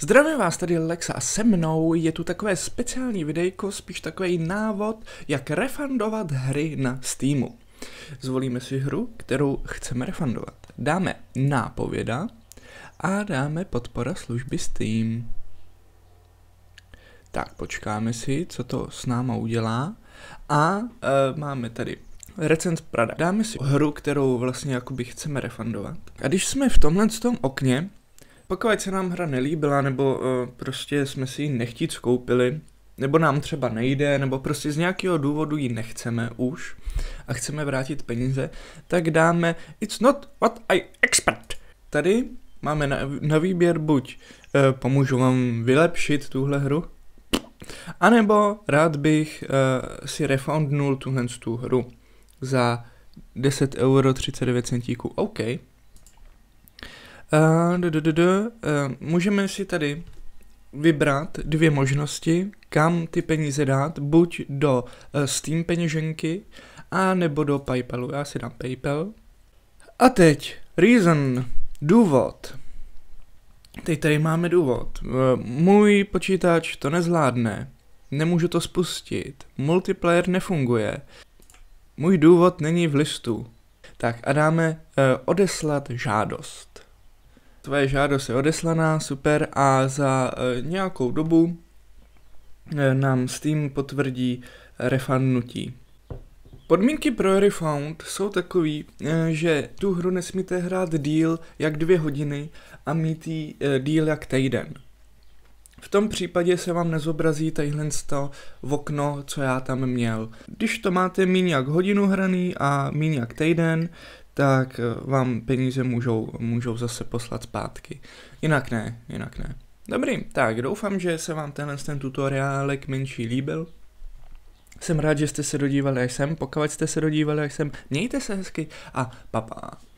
Zdravím vás, tady Lexa a se mnou je tu takové speciální videjko, spíš takový návod, jak refundovat hry na Steamu. Zvolíme si hru, kterou chceme refundovat. Dáme nápověda a dáme podpora služby Steam. Tak, počkáme si, co to s náma udělá. A e, máme tady Recent Prada. Dáme si hru, kterou vlastně jakoby chceme refundovat. A když jsme v tomhle tom okně, pokud se nám hra nelíbila, nebo uh, prostě jsme si ji nechtít skoupili, nebo nám třeba nejde, nebo prostě z nějakého důvodu ji nechceme už a chceme vrátit peníze, tak dáme It's not what I expect. Tady máme na, na výběr buď e, pomůžu vám vylepšit tuhle hru, anebo rád bych e, si refundnul tuhle tu hru za 10 euro 39 centíků. OK, Eh, eh, můžeme si tady vybrat dvě možnosti, kam ty peníze dát, buď do eh, Steam peněženky, a nebo do PayPalu. Já si dám PayPal. A teď reason, důvod. Teď tady máme důvod. Můj počítač to nezvládne. Nemůžu to spustit. Multiplayer nefunguje. Můj důvod není v listu. Tak a dáme odeslat žádost tvoje žádost je odeslaná, super, a za e, nějakou dobu e, nám Steam potvrdí refundnutí. Podmínky pro refund jsou takový, e, že tu hru nesmíte hrát díl jak dvě hodiny a mít jí e, díl jak týden. V tom případě se vám nezobrazí tadyhle to v okno, co já tam měl. Když to máte míň jak hodinu hraný a míň jak týden, tak eh, vám peníze můžou, můžou zase poslat zpátky. Jinak ne, jinak ne. Dobrý, tak doufám, že se vám tenhle ten tutoriálek menší líbil. Jsem rád, že jste se dodívali jak jsem, pokud jste se dodívali jak jsem, mějte se hezky a papa. Pa.